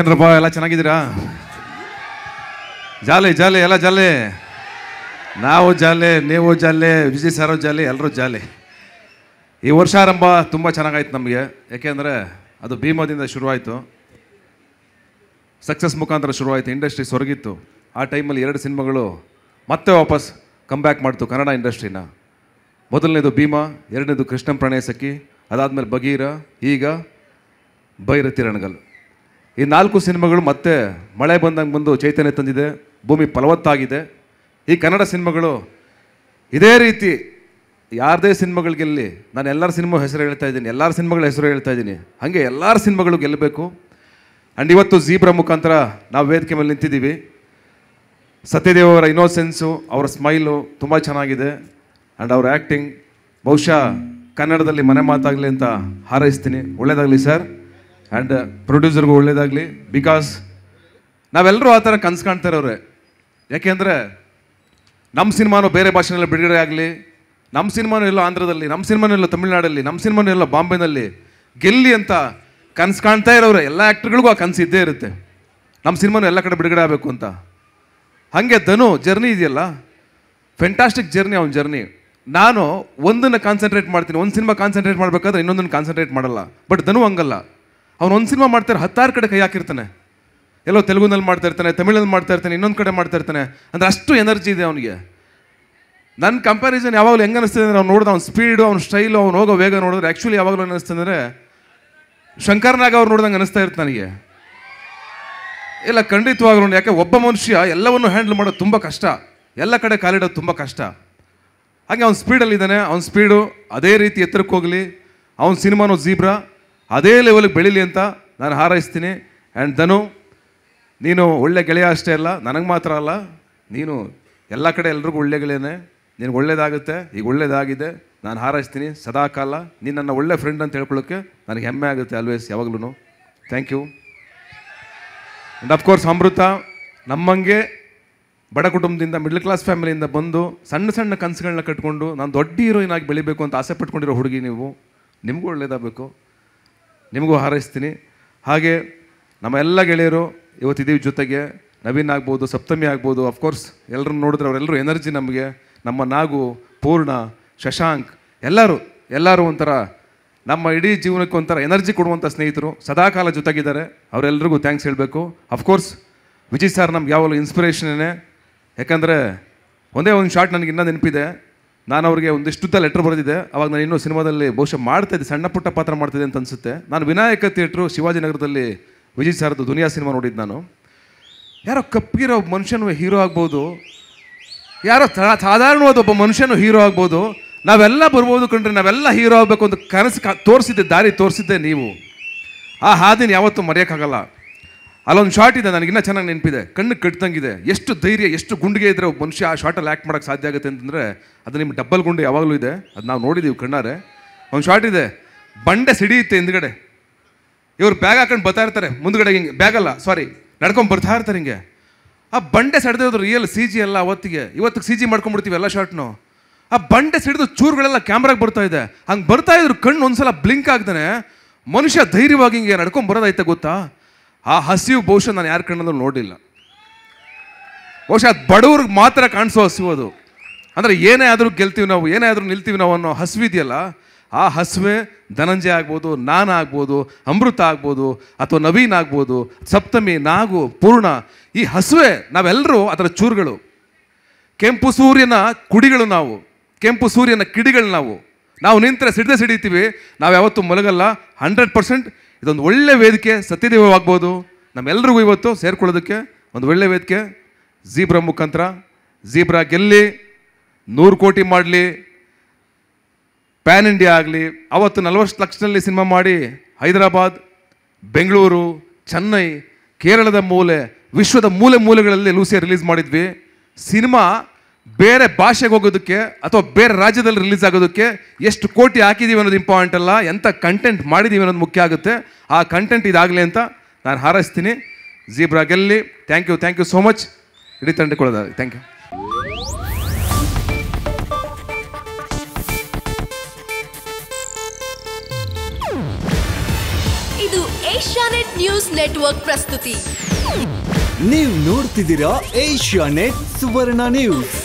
ಏನರಪ್ಪ ಎಲ್ಲ ಚೆನ್ನಾಗಿದ್ದೀರಾ ಜಾಲೆ ಜಾಲೆ ಎಲ್ಲ ಜಾಲೆ ನಾವು ಜಾಲೆ ನೀವು ಜಾಲೆ ವಿಜಯ್ ಸಾರೋ ಜಾಲೆ ಎಲ್ಲರೂ ಜಾಲೆ ಈ ವರ್ಷಾರಂಭ ತುಂಬ ಚೆನ್ನಾಗಾಯ್ತು ನಮಗೆ ಯಾಕೆಂದರೆ ಅದು ಭೀಮದಿಂದ ಶುರುವಾಯಿತು ಸಕ್ಸಸ್ ಮುಖಾಂತರ ಶುರುವಾಯಿತು ಇಂಡಸ್ಟ್ರಿ ಸೊರಗಿತ್ತು ಆ ಟೈಮಲ್ಲಿ ಎರಡು ಸಿನಿಮಾಗಳು ಮತ್ತೆ ವಾಪಸ್ ಬ್ಯಾಕ್ ಮಾಡ್ತು ಕನ್ನಡ ಇಂಡಸ್ಟ್ರಿನ ಮೊದಲನೇದು ಭೀಮಾ ಎರಡನೇದು ಕೃಷ್ಣ ಪ್ರಣಯ ಸಖಿ ಅದಾದಮೇಲೆ ಬಗೀರ ಈಗ ಭೈರತಿ ರಣಗಲ್ ಈ ನಾಲ್ಕು ಸಿನಿಮಾಗಳು ಮತ್ತೆ ಮಳೆ ಬಂದಂಗೆ ಬಂದು ಚೈತನ್ಯ ತಂದಿದೆ ಭೂಮಿ ಫಲವತ್ತಾಗಿದೆ ಈ ಕನ್ನಡ ಸಿನಿಮಾಗಳು ಇದೇ ರೀತಿ ಯಾರದೇ ಸಿನಿಮಾಗಳಿಗೆಲ್ಲಿ ನಾನು ಎಲ್ಲರ ಸಿನಿಮಾ ಹೆಸರು ಹೇಳ್ತಾ ಇದ್ದೀನಿ ಎಲ್ಲರ ಸಿನಿಮಾಗಳ ಹೆಸರು ಹೇಳ್ತಾ ಇದ್ದೀನಿ ಹಾಗೆ ಎಲ್ಲರ ಸಿನಿಮಾಗಳು ಗೆಲ್ಲಬೇಕು ಆ್ಯಂಡ್ ಇವತ್ತು ಜೀಬ್ರ ಮುಖಾಂತರ ನಾವು ವೇದಿಕೆ ಮೇಲೆ ನಿಂತಿದ್ದೀವಿ ಸತ್ಯದೇವ್ ಅವರ ಇನೋಸೆನ್ಸು ಅವರ ಸ್ಮೈಲು ತುಂಬ ಚೆನ್ನಾಗಿದೆ ಆ್ಯಂಡ್ ಅವ್ರ ಆ್ಯಕ್ಟಿಂಗ್ ಬಹುಶಃ ಕನ್ನಡದಲ್ಲಿ ಮನೆ ಮಾತಾಗಲಿ ಅಂತ ಹಾರೈಸ್ತೀನಿ ಒಳ್ಳೆಯದಾಗಲಿ ಸರ್ ಆ್ಯಂಡ್ ಪ್ರೊಡ್ಯೂಸರ್ಗೂ uh, ಒಳ್ಳೇದಾಗಲಿ ಬಿಕಾಸ್ ನಾವೆಲ್ಲರೂ ಆ ಥರ ಕನ್ಸು ಕಾಣ್ತಾ ಇರೋರೆ ಯಾಕೆಂದರೆ ನಮ್ಮ ಸಿನಿಮಾನು ಬೇರೆ ಭಾಷೆನಲ್ಲಿ ಬಿಡುಗಡೆ ಆಗಲಿ ನಮ್ಮ ಸಿನಿಮಾನು ಎಲ್ಲೋ ಆಂಧ್ರದಲ್ಲಿ ನಮ್ಮ ಸಿನಿಮಾನು ಎಲ್ಲೋ ತಮಿಳ್ನಾಡಲ್ಲಿ ನಮ್ಮ ಸಿನಿಮಾನು ಎಲ್ಲೋ ಬಾಂಬೆನಲ್ಲಿ ಗೆಲ್ಲಿ ಅಂತ ಕನ್ಸು ಕಾಣ್ತಾ ಇರೋರೆ ಎಲ್ಲ ಆ್ಯಕ್ಟ್ರ್ಗಳಿಗೂ ಆ ಕನಸು ಇದ್ದೇ ಇರುತ್ತೆ ನಮ್ಮ ಸಿನಿಮಾನು ಎಲ್ಲ ಕಡೆ ಬಿಡುಗಡೆ ಆಗಬೇಕು ಅಂತ ಹಾಗೆ ಧನು ಜರ್ನಿ ಇದೆಯಲ್ಲ ಫೆಂಟಾಸ್ಟಿಕ್ ಜರ್ನಿ ಅವ್ನ ಜರ್ನಿ ನಾನು ಒಂದನ್ನು ಕಾನ್ಸಂಟ್ರೇಟ್ ಮಾಡ್ತೀನಿ ಒಂದು ಸಿನಿಮಾ ಕಾನ್ಸಂಟ್ರೇಟ್ ಮಾಡಬೇಕಾದ್ರೆ ಇನ್ನೊಂದನ್ನು ಕಾನ್ಸಂಟ್ರೇಟ್ ಮಾಡಲ್ಲ ಬಟ್ ಧನು ಹಂಗಲ್ಲ ಅವ್ನು ಒಂದು ಸಿನಿಮಾ ಮಾಡ್ತಾರೆ ಹತ್ತಾರು ಕಡೆ ಕೈ ಹಾಕಿರ್ತಾನೆ ಎಲ್ಲೋ ತೆಲುಗುನಲ್ಲಿ ಮಾಡ್ತಾ ಇರ್ತಾನೆ ತಮಿಳಲ್ಲಿ ಮಾಡ್ತಾ ಇರ್ತಾನೆ ಇನ್ನೊಂದು ಕಡೆ ಮಾಡ್ತಾ ಇರ್ತಾನೆ ಅಂದರೆ ಅಷ್ಟು ಎನರ್ಜಿ ಇದೆ ಅವನಿಗೆ ನನ್ನ ಕಂಪ್ಯಾರಿಸನ್ ಯಾವಾಗಲೂ ಹೆಂಗೆ ಅನಿಸ್ತದೆ ಅಂದರೆ ಅವ್ನು ನೋಡಿದ ಅವ್ನ ಸ್ಪೀಡು ಅವ್ನ ಸ್ಟೈಲು ಅವ್ನು ಹೋಗೋ ವೇಗ ನೋಡಿದ್ರೆ ಆ್ಯಕ್ಚುಲಿ ಯಾವಾಗಲೂ ಅಂದರೆ ಶಂಕರ್ನಾಗ ಅವ್ರು ನೋಡಿದಂಗೆ ಅನಿಸ್ತಾ ಇರ್ತಾನೆ ನನಗೆ ಇಲ್ಲ ಖಂಡಿತವಾಗ್ಲೂ ಯಾಕೆ ಒಬ್ಬ ಮನುಷ್ಯ ಎಲ್ಲವನ್ನು ಹ್ಯಾಂಡಲ್ ಮಾಡೋದು ತುಂಬ ಕಷ್ಟ ಎಲ್ಲ ಕಡೆ ಕಾಲಿಡೋದು ತುಂಬ ಕಷ್ಟ ಹಾಗೆ ಅವ್ನ ಸ್ಪೀಡಲ್ಲಿದ್ದಾನೆ ಅವ್ನ ಸ್ಪೀಡು ಅದೇ ರೀತಿ ಎತ್ತರಕ್ಕೆ ಹೋಗಲಿ ಅವ್ನ ಸಿನಿಮಾನೋ ಜೀಬ್ರಾ ಅದೇ ಲೆವೆಲ್ಗೆ ಬೆಳೀಲಿ ಅಂತ ನಾನು ಹಾರೈಸ್ತೀನಿ ಆ್ಯಂಡ್ ಧನು ನೀನು ಒಳ್ಳೆ ಗೆಳೆಯ ಅಷ್ಟೇ ಅಲ್ಲ ನನಗೆ ಮಾತ್ರ ಅಲ್ಲ ನೀನು ಎಲ್ಲ ಕಡೆ ಎಲ್ರಿಗೂ ಒಳ್ಳೆ ಗೆಳೆಯನೇ ನಿನಗೆ ಒಳ್ಳೇದಾಗುತ್ತೆ ಈಗ ಒಳ್ಳೇದಾಗಿದೆ ನಾನು ಹಾರೈಸ್ತೀನಿ ಸದಾ ಕಾಲ ನೀನು ನನ್ನ ಒಳ್ಳೆ ಫ್ರೆಂಡ್ ಅಂತ ಹೇಳ್ಕೊಳ್ಳೋಕ್ಕೆ ನನಗೆ ಹೆಮ್ಮೆ ಆಗುತ್ತೆ ಆಲ್ವೇಸ್ ಯಾವಾಗಲೂ thank you and of course Amrutha ನಮ್ಮಂಗೆ ಬಡ ಕುಟುಂಬದಿಂದ ಮಿಡ್ಲ್ ಕ್ಲಾಸ್ ಫ್ಯಾಮಿಲಿಯಿಂದ ಬಂದು ಸಣ್ಣ ಸಣ್ಣ ಕನಸುಗಳನ್ನ ಕಟ್ಕೊಂಡು ನಾನು ದೊಡ್ಡ ಹೀರೋಯಿನ್ ಆಗಿ ಬೆಳಿಬೇಕು ಅಂತ ಆಸೆ ಪಟ್ಕೊಂಡಿರೋ ಹುಡುಗಿ ನೀವು ನಿಮಗೂ ಒಳ್ಳೇದಾಗಬೇಕು ನಿಮಗೂ ಹಾರೈಸ್ತೀನಿ ಹಾಗೆ ನಮ್ಮ ಎಲ್ಲ ಗೆಳೆಯರು ಇವತ್ತಿದ್ದೀವಿ ಜೊತೆಗೆ ನವೀನ್ ಆಗ್ಬೋದು ಸಪ್ತಮಿ ಆಗ್ಬೋದು ಅಫ್ಕೋರ್ಸ್ ಎಲ್ಲರೂ ನೋಡಿದ್ರೆ ಅವರೆಲ್ಲರೂ ಎನರ್ಜಿ ನಮಗೆ ನಮ್ಮ ನಾಗು ಪೂರ್ಣ ಶಶಾಂಕ್ ಎಲ್ಲರೂ ಎಲ್ಲರೂ ಒಂಥರ ನಮ್ಮ ಇಡೀ ಜೀವನಕ್ಕೆ ಒಂಥರ ಎನರ್ಜಿ ಕೊಡುವಂಥ ಸ್ನೇಹಿತರು ಸದಾಕಾಲ ಜೊತೆಗಿದ್ದಾರೆ ಅವರೆಲ್ಲರಿಗೂ ಥ್ಯಾಂಕ್ಸ್ ಹೇಳಬೇಕು ಅಫ್ಕೋರ್ಸ್ ವಿಜಯ್ ಸರ್ ನಮ್ಗೆ ಯಾವಾಗಲೂ ಇನ್ಸ್ಪಿರೇಷನೇ ಯಾಕಂದರೆ ಒಂದೇ ಒಂದು ಶಾಟ್ ನನಗೆ ನೆನಪಿದೆ ನಾನು ಅವರಿಗೆ ಒಂದಿಷ್ಟುದ್ದ ಲೆಟ್ರ್ ಬರೆದಿದ್ದೆ ಅವಾಗ ನಾನು ಇನ್ನೂ ಸಿನಿಮಾದಲ್ಲಿ ಬಹುಶಃ ಇದ್ದೆ ಸಣ್ಣ ಪುಟ್ಟ ಪಾತ್ರ ಮಾಡ್ತಿದ್ದೆ ಅಂತ ಅನಿಸುತ್ತೆ ನಾನು ವಿನಾಯಕ ಥಿಯೇಟ್ರು ಶಿವಾಜಿನಗರದಲ್ಲಿ ವಿಜಯ್ ಸರ್ದು ದುನಿಯಾ ಸಿನಿಮಾ ನೋಡಿದ್ದು ನಾನು ಯಾರೋ ಕಪ್ಪಿರೋ ಮನುಷ್ಯನು ಹೀರೋ ಆಗ್ಬೋದು ಯಾರೋ ಸಾಧಾರಣವಾದ ಒಬ್ಬ ಮನುಷ್ಯನೂ ಹೀರೋ ಆಗ್ಬೋದು ನಾವೆಲ್ಲ ಬರ್ಬೋದು ಕಂಡ್ರೆ ನಾವೆಲ್ಲ ಹೀರೋ ಆಗಬೇಕು ಅಂತ ಕನಸು ತೋರಿಸಿದ್ದೆ ದಾರಿ ತೋರಿಸಿದ್ದೆ ನೀವು ಆ ಹಾದಿನ ಯಾವತ್ತೂ ಮರೆಯೋಕ್ಕಾಗಲ್ಲ ಅಲ್ಲೊಂದು ಶಾಟ್ ಇದೆ ನನಗಿನ್ನ ಚೆನ್ನಾಗಿ ನೆನಪಿದೆ ಕಣ್ಣು ಕಟ್ತಂಗಿದೆ ಎಷ್ಟು ಧೈರ್ಯ ಎಷ್ಟು ಗುಂಡಿಗೆ ಇದ್ದರೆ ಒಬ್ಬ ಮನುಷ್ಯ ಆ ಶಾರ್ಟಲ್ಲಿ ಆ್ಯಕ್ಟ್ ಮಾಡೋಕ್ಕೆ ಸಾಧ್ಯ ಆಗುತ್ತೆ ಅಂತಂದರೆ ಅದು ನಿಮ್ಮ ಡಬ್ಬಲ್ ಗುಂಡು ಯಾವಾಗಲೂ ಇದೆ ಅದು ನಾವು ನೋಡಿದ್ದೀವಿ ಕಣ್ಣಾರೆ ಒಂದು ಶಾರ್ಟ್ ಇದೆ ಬಂಡೆ ಸಿಡಿಯುತ್ತೆ ಹಿಂದ್ಗಡೆ ಇವರು ಬ್ಯಾಗ್ ಹಾಕೊಂಡು ಬರ್ತಾ ಇರ್ತಾರೆ ಮುಂದ್ಗಡೆ ಹಿಂಗೆ ಬ್ಯಾಗಲ್ಲ ಸಾರಿ ನಡ್ಕೊಂಡು ಬರ್ತಾ ಇರ್ತಾರೆ ಹಿಂಗೆ ಆ ಬಂಡೆ ಸೆಡ್ದಿರೋದು ರಿಯಲ್ ಸಿ ಜಿ ಎಲ್ಲ ಅವತ್ತಿಗೆ ಇವತ್ತಿಗೆ ಸಿ ಜಿ ಮಾಡ್ಕೊಂಡ್ಬಿಡ್ತೀವಿ ಎಲ್ಲ ಶಾರ್ಟ್ನು ಆ ಬಂಡೆ ಸಿಡಿದು ಚೂರುಗಳೆಲ್ಲ ಕ್ಯಾಮ್ರಾಗೆ ಬರ್ತಾ ಇದೆ ಹಂಗೆ ಬರ್ತಾ ಇದ್ರು ಕಣ್ಣು ಒಂದ್ಸಲ ಬ್ಲಿಂಕ್ ಆಗ್ದಾನೆ ಮನುಷ್ಯ ಧೈರ್ಯವಾಗಿ ಹಿಂಗೆ ನಡ್ಕೊಂಡು ಬರೋದೈತೆ ಗೊತ್ತಾ ಆ ಹಸಿವು ಬಹುಶಃ ನಾನು ಯಾರ ಕಣ್ಣಲ್ಲೂ ನೋಡಿಲ್ಲ ಬಹುಶಃ ಅದು ಬಡವ್ರಿಗೆ ಮಾತ್ರ ಕಾಣಿಸೋ ಹಸಿವು ಅದು ಅಂದರೆ ಏನೇ ಆದರೂ ಗೆಲ್ತೀವಿ ನಾವು ಏನೇ ಆದರೂ ನಿಲ್ತೀವಿ ನಾವು ಅನ್ನೋ ಹಸಿವಿದೆಯಲ್ಲ ಆ ಹಸುವೆ ಧನಂಜಯ ಆಗ್ಬೋದು ನಾನ ಆಗ್ಬೋದು ಅಮೃತ ಆಗ್ಬೋದು ಅಥವಾ ನವೀನ್ ಆಗ್ಬೋದು ಸಪ್ತಮಿ ನಾಗು ಪೂರ್ಣ ಈ ಹಸುವೆ ನಾವೆಲ್ಲರೂ ಅದರ ಚೂರುಗಳು ಕೆಂಪು ಸೂರ್ಯನ ಕುಡಿಗಳು ನಾವು ಕೆಂಪು ಸೂರ್ಯನ ಕಿಡಿಗಳು ನಾವು ನಾವು ನಿಂತರೆ ಸಿಡದೆ ಸಿಡಿತೀವಿ ನಾವು ಯಾವತ್ತೂ ಮಲಗಲ್ಲ ಹಂಡ್ರೆಡ್ ಪರ್ಸೆಂಟ್ ಇದೊಂದು ಒಳ್ಳೆ ವೇದಿಕೆ ಸತ್ಯದೇವವಾಗ್ಬೋದು ನಮ್ಮೆಲ್ಲರಿಗೂ ಇವತ್ತು ಸೇರ್ಕೊಳ್ಳೋದಕ್ಕೆ ಒಂದು ಒಳ್ಳೆ ವೇದಿಕೆ ಜೀಬ್ರಾ ಮುಖಾಂತರ ಜೀಬ್ರಾ ಗೆಲ್ಲಿ ನೂರು ಕೋಟಿ ಮಾಡಲಿ ಪ್ಯಾನ್ ಇಂಡಿಯಾ ಆಗಲಿ ಅವತ್ತು ನಲವತ್ತು ಲಕ್ಷದಲ್ಲಿ ಸಿನಿಮಾ ಮಾಡಿ ಹೈದರಾಬಾದ್ ಬೆಂಗಳೂರು ಚೆನ್ನೈ ಕೇರಳದ ಮೂಲೆ ವಿಶ್ವದ ಮೂಲೆ ಮೂಲೆಗಳಲ್ಲಿ ಲೂಸಿಯ ರಿಲೀಸ್ ಮಾಡಿದ್ವಿ ಸಿನಿಮಾ ಬೇರೆ ಭಾಷೆಗೆ ಹೋಗೋದಕ್ಕೆ ಅಥವಾ ಬೇರೆ ರಾಜ್ಯದಲ್ಲಿ ರಿಲೀಸ್ ಆಗೋದಕ್ಕೆ ಎಷ್ಟು ಕೋಟಿ ಹಾಕಿದ್ದೀವಿ ಅನ್ನೋದು ಇಂಪಾರ್ಟೆಂಟ್ ಅಲ್ಲ ಎಂಥ ಕಂಟೆಂಟ್ ಮಾಡಿದ್ದೀವಿ ಅನ್ನೋದು ಮುಖ್ಯ ಆಗುತ್ತೆ ಆ ಕಂಟೆಂಟ್ ಇದಾಗಲಿ ಅಂತ ನಾನು ಹಾರೈಸ್ತೀನಿ ಜೀಬ್ರಾ ಗೆಲ್ಲಿ thank you thank you so much ಇಡೀ ತಂಡಕೊಳ್ಳೋದಾಗಿ ಥ್ಯಾಂಕ್ ಯು ಇದು ಏಷ್ಯಾನೆಟ್ ನ್ಯೂಸ್ ನೆಟ್ವರ್ಕ್ ಪ್ರಸ್ತುತಿ ನೀವು ನೋಡ್ತಿದ್ದೀರಾ ಏಷ್ಯಾನೆಟ್ ಸುವರ್ಣ ನ್ಯೂಸ್